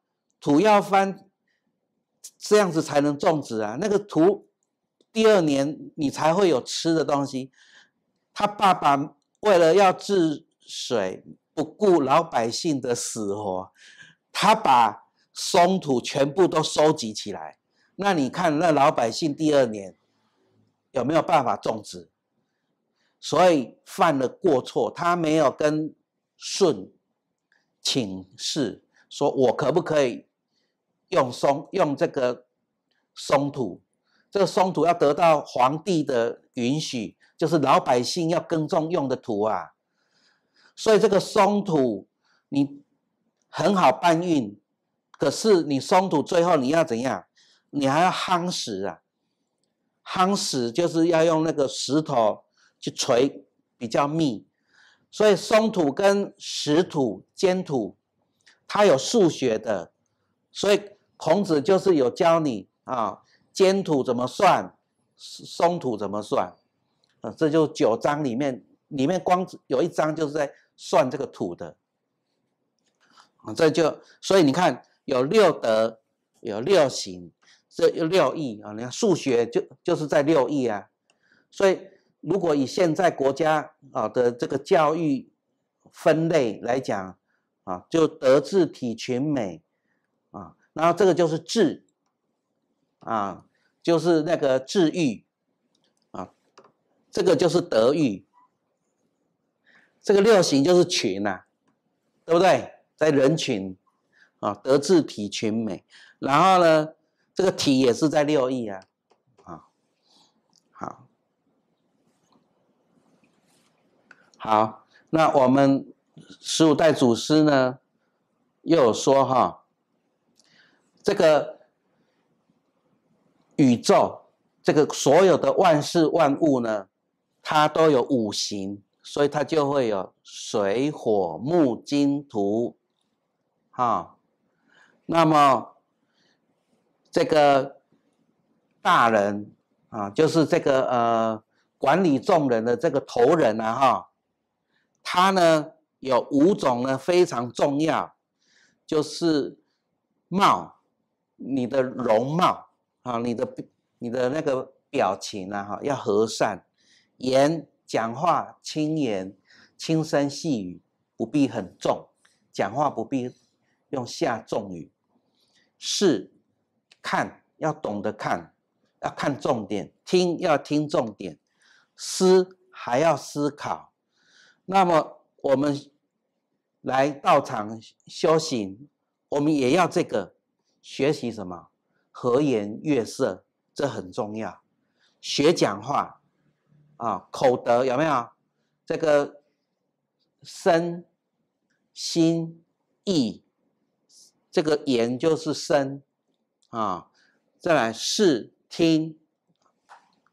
土要翻，这样子才能种植啊。那个土，第二年你才会有吃的东西。他爸爸为了要治水，不顾老百姓的死活，他把松土全部都收集起来。那你看，那老百姓第二年。有没有办法种植？所以犯了过错，他没有跟舜请示，说我可不可以用松用这个松土？这个松土要得到皇帝的允许，就是老百姓要耕种用的土啊。所以这个松土你很好搬运，可是你松土最后你要怎样？你还要夯实啊。夯实就是要用那个石头去锤，比较密，所以松土跟石土、坚土，它有数学的，所以孔子就是有教你啊，坚土怎么算，松土怎么算，啊，这就九章里面，里面光有一章就是在算这个土的，这就所以你看有六德，有六行。这六艺啊，你看数学就就是在六艺啊，所以如果以现在国家啊的这个教育分类来讲啊，就德智体群美啊，然后这个就是智啊，就是那个智育啊，这个就是德育，这个六行就是群呐，对不对？在人群啊，德智体群美，然后呢？这个体也是在六亿啊，好，好，好，那我们十五代祖师呢，又有说哈，这个宇宙这个所有的万事万物呢，它都有五行，所以它就会有水火木金土，哈，那么。这个大人啊，就是这个呃，管理众人的这个头人啊，哈，他呢有五种呢非常重要，就是貌，你的容貌啊，你的你的那个表情啊，哈，要和善；言，讲话轻言，轻声细语，不必很重；讲话不必用下重语；是。看要懂得看，要看重点；听要听重点，思还要思考。那么我们来道场修行，我们也要这个学习什么？和颜悦色，这很重要。学讲话啊，口德有没有？这个身、心、意，这个言就是身。啊，再来视听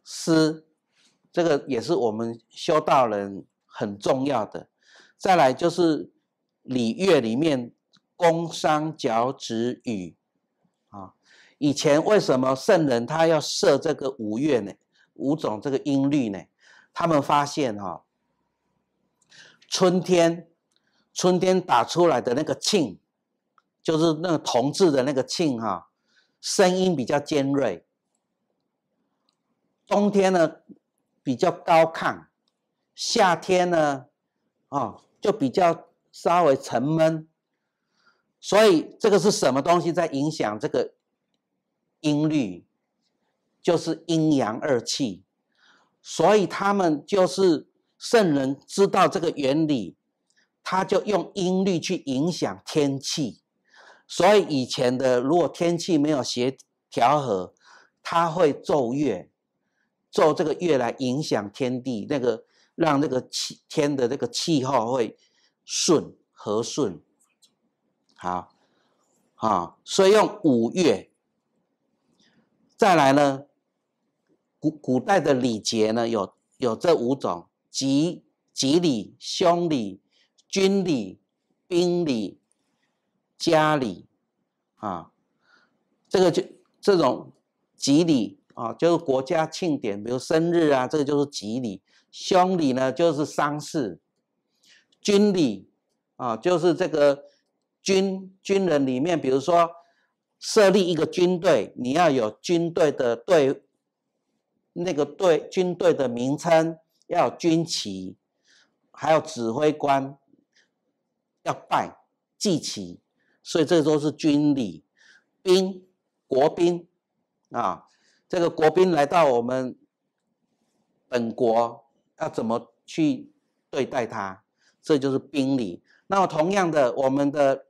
思，这个也是我们修道人很重要的。再来就是礼乐里面宫商角徵羽啊，以前为什么圣人他要设这个五乐呢？五种这个音律呢？他们发现哈，春天春天打出来的那个磬，就是那个铜制的那个磬哈。声音比较尖锐，冬天呢比较高亢，夏天呢啊就比较稍微沉闷，所以这个是什么东西在影响这个音律？就是阴阳二气，所以他们就是圣人知道这个原理，他就用音律去影响天气。所以以前的，如果天气没有协调和，他会奏乐，奏这个乐来影响天地，那个让那个气天的那个气候会顺和顺，好，好，所以用五月。再来呢，古古代的礼节呢，有有这五种：吉吉礼、凶礼、军礼、宾礼。家礼啊，这个就这种吉礼啊，就是国家庆典，比如生日啊，这个就是吉礼。凶礼呢，就是丧事。军礼啊，就是这个军军人里面，比如说设立一个军队，你要有军队的队，那个队军队的名称，要有军旗，还有指挥官要拜祭旗。所以这都是军礼，兵、国兵啊，这个国兵来到我们本国，要怎么去对待他？这就是兵礼。那同样的，我们的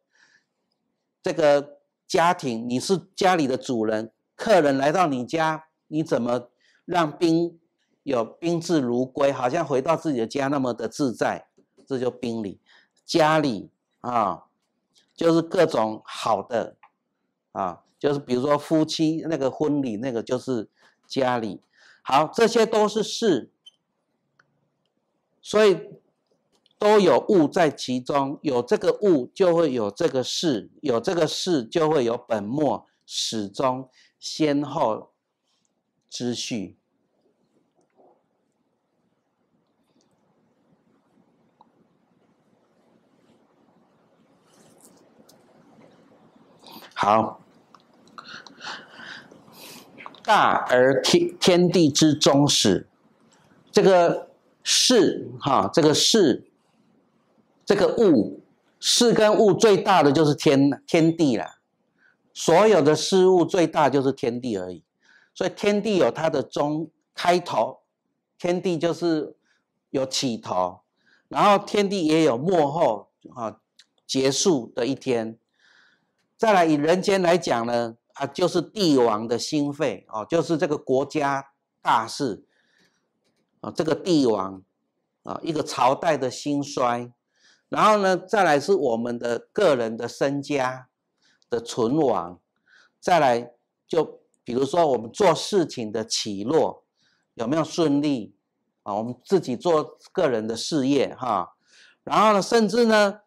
这个家庭，你是家里的主人，客人来到你家，你怎么让兵有宾至如归，好像回到自己的家那么的自在？这就兵礼。家里啊。就是各种好的啊，就是比如说夫妻那个婚礼那个，就是家里好，这些都是事，所以都有物在其中，有这个物就会有这个事，有这个事就会有本末始终先后之序。好，大而天，天地之宗始。这个事哈，这个事，这个物，事跟物最大的就是天，天地了。所有的事物最大就是天地而已。所以天地有它的中开头，天地就是有起头，然后天地也有幕后啊，结束的一天。再来以人间来讲呢，啊，就是帝王的心肺哦，就是这个国家大事，啊，这个帝王，啊，一个朝代的兴衰，然后呢，再来是我们的个人的身家的存亡，再来就比如说我们做事情的起落有没有顺利，啊，我们自己做个人的事业哈，然后呢，甚至呢，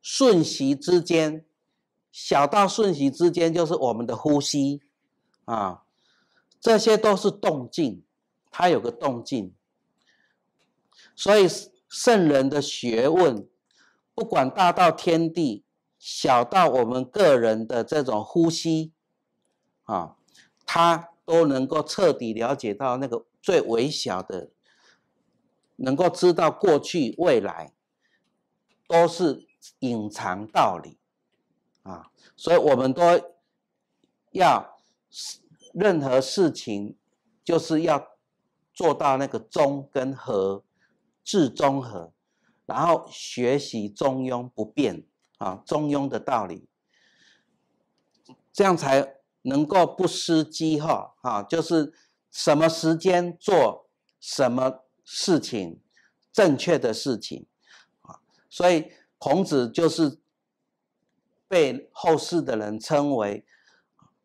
瞬息之间。小到瞬息之间，就是我们的呼吸啊，这些都是动静，它有个动静。所以圣人的学问，不管大到天地，小到我们个人的这种呼吸啊，他都能够彻底了解到那个最微小的，能够知道过去未来，都是隐藏道理。啊，所以我们都要任何事情，就是要做到那个中跟和，至中和，然后学习中庸不变啊，中庸的道理，这样才能够不失机哈啊，就是什么时间做什么事情，正确的事情啊，所以孔子就是。被后世的人称为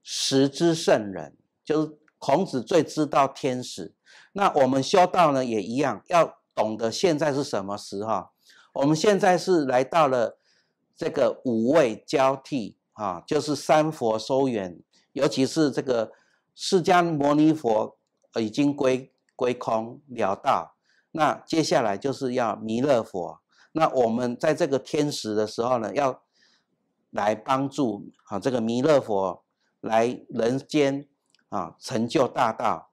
时之圣人，就是孔子最知道天时。那我们修道呢，也一样要懂得现在是什么时候。我们现在是来到了这个五位交替啊，就是三佛收圆，尤其是这个释迦牟尼佛已经归归空了道，那接下来就是要弥勒佛。那我们在这个天时的时候呢，要。来帮助啊，这个弥勒佛来人间啊，成就大道。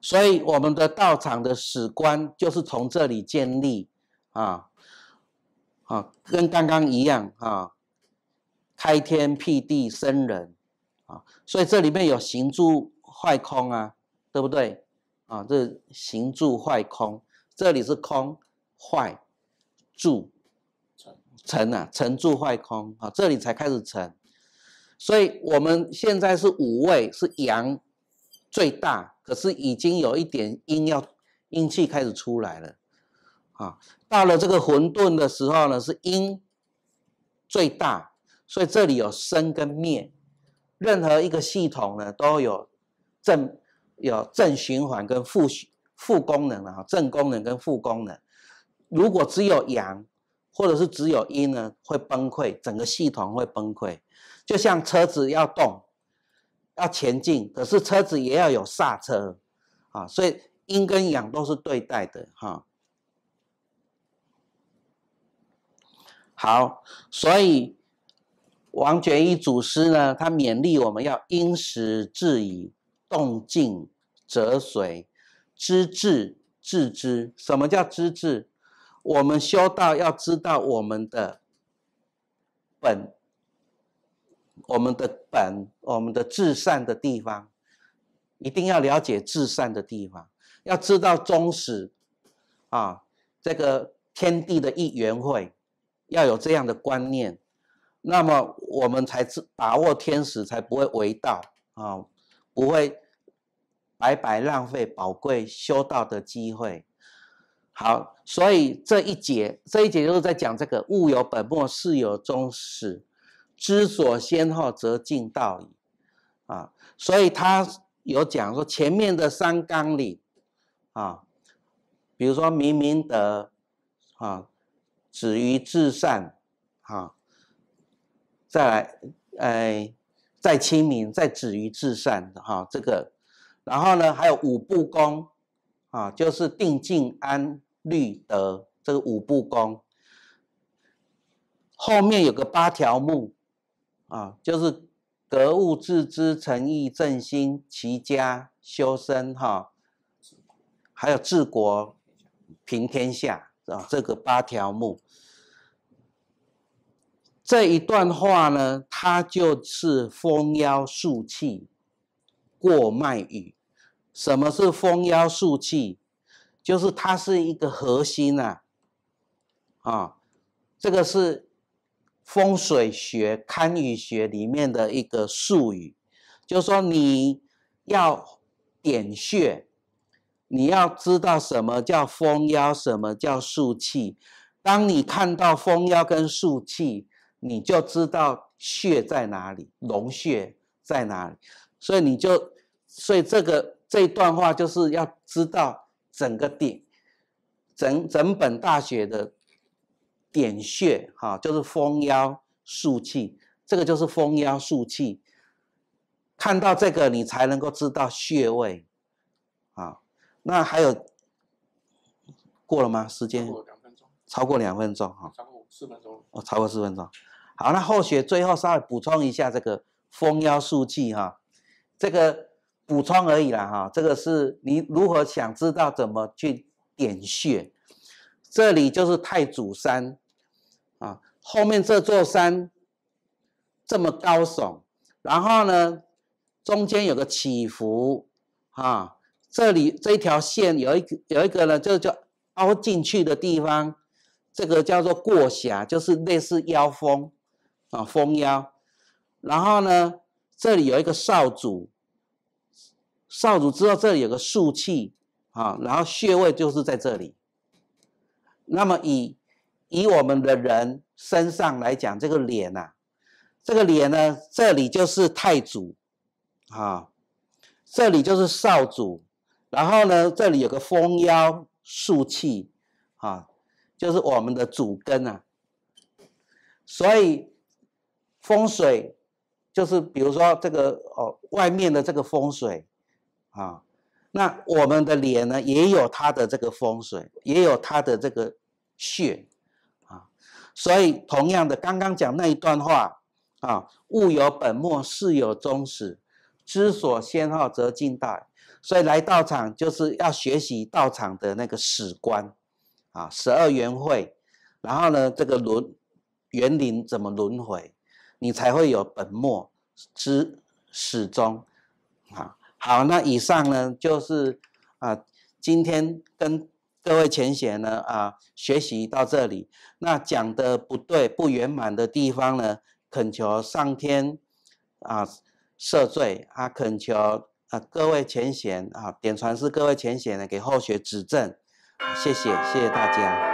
所以我们的道场的史观就是从这里建立啊，啊，跟刚刚一样啊，开天辟地生人啊，所以这里面有行住坏空啊，对不对啊？这行住坏空，这里是空坏住。沉啊，沉住坏空啊，这里才开始沉。所以我们现在是五位是阳最大，可是已经有一点阴要阴气开始出来了，啊，到了这个混沌的时候呢，是阴最大，所以这里有生跟灭，任何一个系统呢都有正有正循环跟负负功能啊，哈，正功能跟负功能，如果只有阳。或者是只有一呢会崩溃，整个系统会崩溃，就像车子要动要前进，可是车子也要有刹车，啊，所以阴跟阳都是对待的哈。好，所以王觉一祖师呢，他勉励我们要因时制宜，动静则随，知至致之。什么叫知至？我们修道要知道我们的本，我们的本，我们的至善的地方，一定要了解至善的地方，要知道宗史啊，这个天地的一员会，要有这样的观念，那么我们才把握天时，才不会违道啊，不会白白浪费宝贵修道的机会。好，所以这一节这一节就是在讲这个物有本末，事有终始，知所先后，则近道矣。啊，所以他有讲说前面的三纲里，啊，比如说明明德，啊，止于至善，啊，再来，哎，在亲民，在止于至善，哈，这个，然后呢，还有五不公。啊，就是定静安律德这个五步功，后面有个八条目啊，就是格物致知、诚意正心、齐家修身哈，还有治国平天下啊，这个八条目这一段话呢，它就是风妖树气过脉雨。什么是封腰束气？就是它是一个核心呐，啊，这个是风水学、堪舆学里面的一个术语，就说你要点穴，你要知道什么叫封腰，什么叫竖气。当你看到封腰跟竖气，你就知道穴在哪里，龙穴在哪里。所以你就，所以这个。这段话就是要知道整个点，整整本大学的点穴哈，就是封腰束气，这个就是封腰束气。看到这个，你才能够知道穴位啊。那还有过了吗？时间过两分钟，超过两分钟哈，超过四分钟，哦，超过四分钟。好，那后学最后稍微补充一下这个封腰束气哈，这个。补充而已啦，哈，这个是你如何想知道怎么去点穴？这里就是太祖山啊，后面这座山这么高耸，然后呢，中间有个起伏啊，这里这一条线有一个有一个呢，就叫凹进去的地方，这个叫做过峡，就是类似腰峰啊，峰腰。然后呢，这里有一个少主。少主知道这里有个竖气啊，然后穴位就是在这里。那么以以我们的人身上来讲，这个脸呐，这个脸呢，这里就是太祖啊，这里就是少主，然后呢，这里有个封腰竖气啊，就是我们的主根啊。所以风水就是比如说这个哦，外面的这个风水。啊，那我们的脸呢，也有它的这个风水，也有它的这个穴，啊，所以同样的，刚刚讲那一段话啊，物有本末，事有终始，知所先后，则近代。所以来道场就是要学习道场的那个史观，啊，十二元会，然后呢，这个轮，园林怎么轮回，你才会有本末之始终，啊。好，那以上呢，就是啊，今天跟各位前贤呢啊学习到这里，那讲的不对不圆满的地方呢，恳求上天啊赦罪啊，恳求啊各位前贤啊点传是各位前贤呢给后学指正，谢谢谢谢大家。